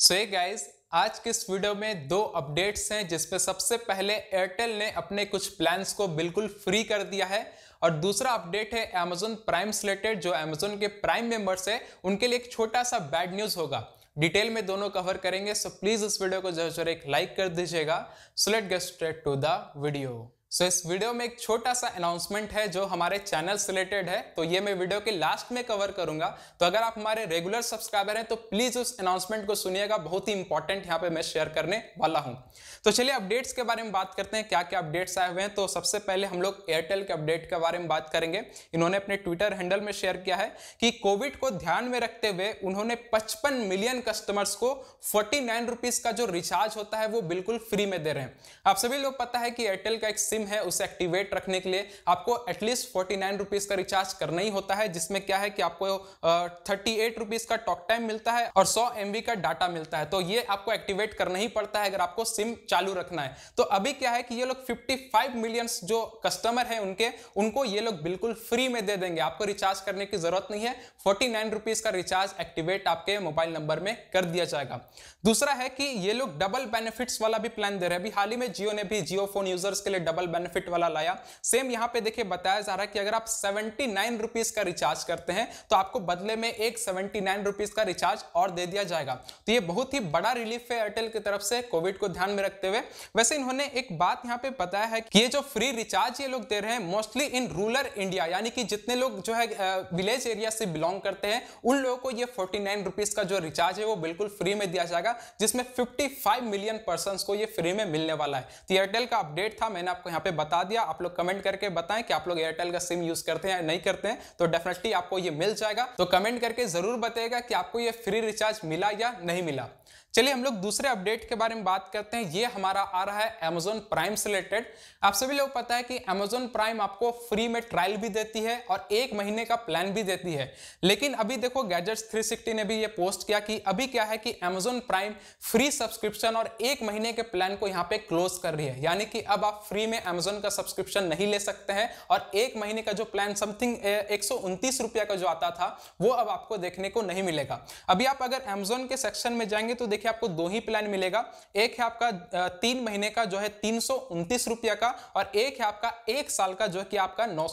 सो ये गाइज आज के इस वीडियो में दो अपडेट्स हैं जिसपे सबसे पहले एयरटेल ने अपने कुछ प्लान्स को बिल्कुल फ्री कर दिया है और दूसरा अपडेट है अमेजोन प्राइम सिलेटेड रिलेटेड जो अमेजोन के प्राइम मेंबर्स है उनके लिए एक छोटा सा बैड न्यूज़ होगा डिटेल में दोनों कवर करेंगे सो प्लीज़ इस वीडियो को जरूर एक लाइक कर दीजिएगा so let get straight to the video so so, इस वीडियो में एक छोटा सा अनाउंसमेंट है जो हमारे चैनल से रिलेटेड है तो ये मैं वीडियो के लास्ट में कवर करूंगा तो अगर आप हमारे रेगुलर सब्सक्राइबर हैं तो प्लीज उस अनाउंसमेंट को सुनिएगा बहुत ही इंपॉर्टेंट यहाँ पे मैं शेयर करने वाला हूँ तो चलिए अपडेट्स के बारे में बात करते हैं क्या क्या अपडेट्स आए हुए हैं तो सबसे पहले हम लोग एयरटेल के अपडेट के बारे में बात करेंगे इन्होंने अपने ट्विटर हैंडल में शेयर किया है कि कोविड को ध्यान में रखते हुए उन्होंने पचपन मिलियन कस्टमर्स को फोर्टी नाइन का जो रिचार्ज होता है वो बिल्कुल फ्री में दे रहे हैं आप सभी लोग पता है कि एयरटेल का एक सिम है उसे एक्टिवेट रखने के लिए आपको एटलीस्ट फोर्टी नाइन रुपीज का रिचार्ज करना ही होता है जिसमें क्या है कि आपको थर्टी एट रुपीज का टॉक टाइम मिलता है और सौ एम का डाटा मिलता है तो ये आपको एक्टिवेट करना ही पड़ता है अगर आपको सिम चालू रखना है तो अभी क्या है कि ये लोग फिफ्टी फाइव मिलियंस जो कस्टमर है उनके उनको ये लोग बिल्कुल फ्री में दे देंगे आपको रिचार्ज करने की जरूरत नहीं है फोर्टी नाइन रुपीज का रिचार्ज एक्टिवेट आपके मोबाइल नंबर में कर दिया जाएगा दूसरा है कि ये लोग डबल बेनिफिट्स वाला भी प्लान दे रहे हैं अभी हाल ही में जियो ने भी जियो फोन यूजर्स के लिए डबल बेनिफिट वाला लाया सेम यहां पे देखिए बताया जा रहा है कि अगर आप सेवेंटी नाइन रुपीज का रिचार्ज करते हैं तो आपको बदले में एक सेवेंटी नाइन रुपीज का रिचार्ज और दे दिया जाएगा तो ये बहुत ही बड़ा रिलीफ है एयरटेल की तरफ से कोविड को ध्यान में रखते हुए वैसे इन्होंने एक बात यहाँ पे बताया है कि ये जो फ्री रिचार्ज ये लोग दे रहे हैं मोस्टली इन रूरल इंडिया यानी कि जितने लोग जो है विलेज एरिया से बिलोंग करते हैं उन लोगों को ये फोर्टी नाइन रुपीज का जो रिचार्ज है वो बिल्कुल फ्री में दिया जाएगा जिसमें फिफ्टी फाइव मिलियन पर्सन को ये फ्री में मिलने वाला है तो एयरटेल का अपडेट था मैंने आपको यहाँ पे बता दिया आप लोग कमेंट करके बताएं कि आप लोग एयरटेल का सिम यूज करते हैं या नहीं करते हैं तो डेफिनेटली आपको ये मिल जाएगा तो कमेंट करके जरूर बताएगा कि आपको ये फ्री रिचार्ज मिला या नहीं मिला चलिए हम लोग दूसरे अपडेट के बारे में बात करते हैं ये हमारा आ रहा है अमेजोन प्राइम से रिलेटेड आप सभी लोग पता है कि अमेजोन प्राइम आपको फ्री में ट्रायल भी देती है और एक महीने का प्लान भी देती है लेकिन अभी देखो गैजेट्स 360 ने भी ये पोस्ट किया कि अभी क्या है कि अमेजोन प्राइम फ्री सब्सक्रिप्शन और एक महीने के प्लान को यहाँ पे क्लोज कर रही है यानी कि अब आप फ्री में अमेजोन का सब्सक्रिप्शन नहीं ले सकते हैं और एक महीने का जो प्लान समथिंग एक का जो आता था वो अब आपको देखने को नहीं मिलेगा अभी आप अगर अमेजोन के सेक्शन में जाएंगे तो देखिए देखिए आपको दो ही प्लान मिलेगा एक है आपका तीन महीने का जो है तीन रुपया का और एक है आपका एक साल का जो कि आपका नौ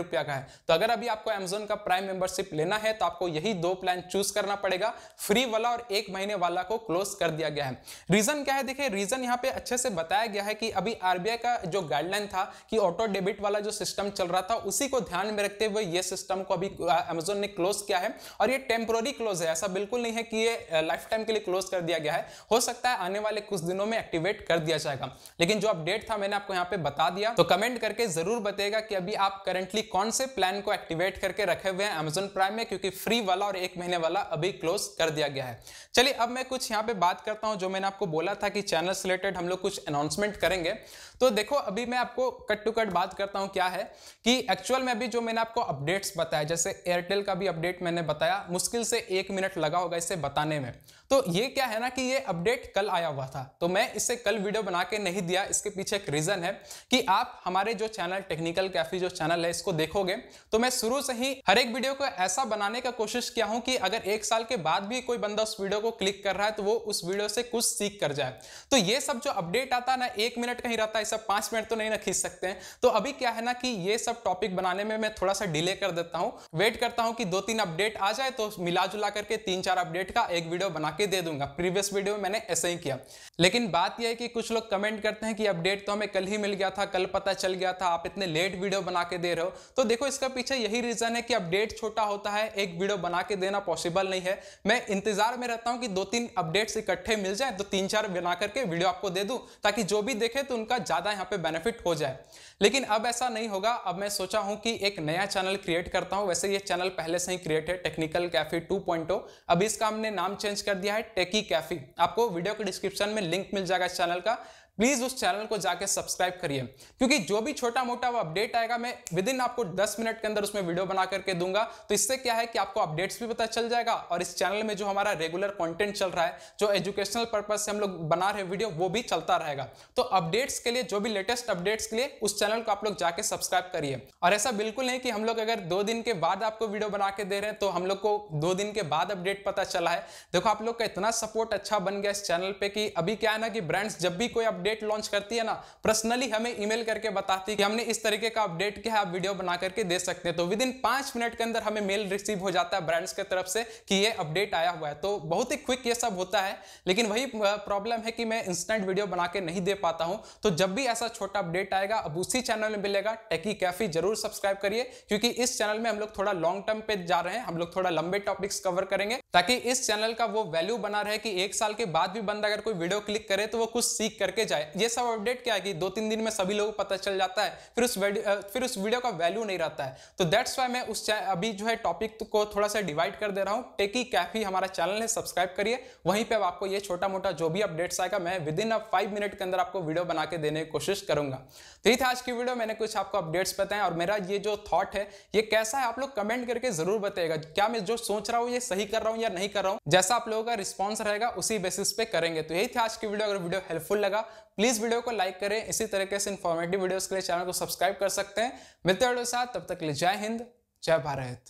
रुपया का है तो अगर अभी आपको एमेजोन का प्राइम मेंबरशिप लेना है तो आपको यही दो प्लान चूज करना पड़ेगा फ्री वाला और एक महीने वाला को क्लोज कर दिया गया है रीजन क्या है देखिए रीजन यहाँ पे अच्छे से बताया गया है कि अभी आरबीआई का जो गाइडलाइन था कि ऑटो डेबिट वाला जो सिस्टम चल रहा था उसी को ध्यान में रखते हुए ये सिस्टम को अभी अमेजोन ने क्लोज किया है और ये टेम्पोरी क्लोज है ऐसा बिल्कुल नहीं है कि ये लाइफ टाइम के लिए क्लोज कर कर दिया गया है हो सकता है आने वाले कुछ दिनों में एक्टिवेट कर दिया जाएगा लेकिन जो अपडेट था मैंने आपको यहाँ पे बता दिया तो कमेंट करके जरूर बताएगा कि अभी आप करंटली कौन से प्लान को एक्टिवेट करके रखे हुए हैं अमेजोन प्राइम में क्योंकि फ्री वाला और एक महीने वाला अभी क्लोज कर दिया गया है चलिए अब मैं कुछ यहाँ पे बात करता हूँ जो मैंने आपको बोला था कि चैनल से रिलेटेड हम लोग कुछ अनाउंसमेंट करेंगे तो देखो अभी मैं आपको कट टू कट बात करता हूँ क्या है कि एक्चुअल में अभी जो मैंने आपको अपडेट्स बताया जैसे एयरटेल का भी अपडेट मैंने बताया मुश्किल से एक मिनट लगा होगा इसे बताने में तो ये क्या है ना कि ये अपडेट कल आया हुआ था तो मैं इसे कल वीडियो बना के नहीं दिया इसके पीछे एक रीजन है कि आप हमारे जो चैनल टेक्निकल कैफी जो चैनल है इसको देखोगे तो मैं शुरू से ही हर एक वीडियो को ऐसा बनाने का कोशिश किया हूं कि अगर एक साल के बाद भी कोई बंदा उस वीडियो को क्लिक कर रहा है तो वो उस वीडियो से कुछ सीख कर जाए तो ये सब जो अपडेट आता है ना एक मिनट कहीं रहता है सब पांच मिनट तो नहीं ना खींच सकते हैं तो अभी क्या है ना कि ये सब टॉपिक बनाने में मैं थोड़ा सा डिले कर देता हूँ वेट करता हूँ कि दो तीन अपडेट आ जाए तो मिला जुला करके तीन चार अपडेट का एक वीडियो बना के दे दूंगा प्रीवियस वीडियो में मैंने ऐसा ही किया लेकिन बात यह है कि कुछ लोग कमेंट करते हैं कि अपडेट तो हमें कल ही मिल गया था कल पता चल गया था आप इतने लेट वीडियो बना के दे रहे हो तो देखो इसका पीछे यही रीजन है कि अपडेट छोटा होता है एक वीडियो बना के देना पॉसिबल नहीं है मैं इंतजार में रहता हूं कि दो तीन अपडेट्स इकट्ठे मिल जाए तो तीन चार बना करके वीडियो आपको दे दूँ ताकि जो भी देखे तो उनका ज़्यादा यहाँ पे बेनिफिट हो जाए लेकिन अब ऐसा नहीं होगा अब मैं सोचा हूं कि एक नया चैनल क्रिएट करता हूं वैसे ये चैनल पहले से ही क्रिएट है टेक्निकल कैफे टू अब इसका हमने नाम चेंज कर दिया है टेकी कैफी आपको वीडियो के डिस्क्रिप्शन में लिंक मिल जाएगा इस चैनल का प्लीज उस चैनल को जाकर सब्सक्राइब करिए क्योंकि जो भी छोटा मोटा वो अपडेट आएगा मैं विद इन आपको दस मिनट के अंदर उसमें वीडियो बना करके दूंगा तो इससे क्या है कि आपको अपडेट्स भी पता चल जाएगा और इस चैनल में जो हमारा रेगुलर कॉन्टेंट चल रहा है जो एजुकेशनल पर्पज से हम लोग बना रहे वीडियो वो भी चलता रहेगा तो अपडेट्स के लिए जो भी लेटेस्ट अपडेट्स के लिए उस चैनल को आप लोग जाके सब्सक्राइब करिए और ऐसा बिल्कुल नहीं कि हम लोग अगर दो दिन के बाद आपको वीडियो बना के दे रहे हैं तो हम लोग को दो दिन के बाद अपडेट पता चला है देखो आप लोग का इतना सपोर्ट अच्छा बन गया इस चैनल पे कि अभी क्या है ना कि ब्रांड्स जब भी कोई अपडेट अपडेट लॉन्च करती है ना पर्सनली हमें ईमेल करके बताती है कि हमने इस तरीके का अपडेट क्या है आप वीडियो बना करके दे सकते हैं तो विद इन पांच मिनट के अंदर हमें मेल रिसीव हो जाता है ब्रांड्स के तरफ से कि ये अपडेट आया हुआ है तो बहुत ही क्विक ये सब होता है लेकिन वही प्रॉब्लम है कि मैं इंस्टेंट वीडियो बना के नहीं दे पाता हूं तो जब भी ऐसा छोटा अपडेट आएगा अब उसी चैनल में मिलेगा टेकी कैफी जरूर सब्सक्राइब करिए क्योंकि इस चैनल में हम लोग थोड़ा लॉन्ग टर्म पे जा रहे हैं हम लोग थोड़ा लंबे टॉपिक्स कवर करेंगे ताकि इस चैनल का वो वैल्यू बना रहे कि एक साल के बाद भी बंदा अगर कोई वीडियो क्लिक करे तो वो कुछ सीख करके जाए जाए ये सब अपडेट क्या है कि दो तीन दिन में सभी लोगों को पता चल जाता है फिर उस फिर उस वीडियो का वैल्यू नहीं रहता है तो दैट्स वाई मैं उस अभी जो है टॉपिक तो को थोड़ा सा डिवाइड कर दे रहा हूँ टेकी कैफी हमारा चैनल है सब्सक्राइब करिए वहीं पर आपको ये छोटा मोटा जो भी अपडेट्स आएगा मैं within a five minute के अंदर आपको वीडियो बना के देने की कोशिश करूंगा तो ये था आज की वीडियो मैंने कुछ आपको अपडेट्स बताएं और मेरा ये जो थॉट है ये कैसा है आप लोग कमेंट करके जरूर बताएगा क्या मैं जो सोच रहा हूँ ये सही कर रहा हूँ या नहीं कर रहा हूँ जैसा आप लोगों का रिस्पॉन्स रहेगा उसी बेसिस पे करेंगे तो यही था आज की वीडियो अगर वीडियो हेल्पफुल लगा प्लीज वीडियो को लाइक करें इसी तरीके से इन्फॉर्मेटिव वीडियोस के लिए चैनल को सब्सक्राइब कर सकते हैं मिलते हैं साथ तब तक के लिए जय हिंद जय भारत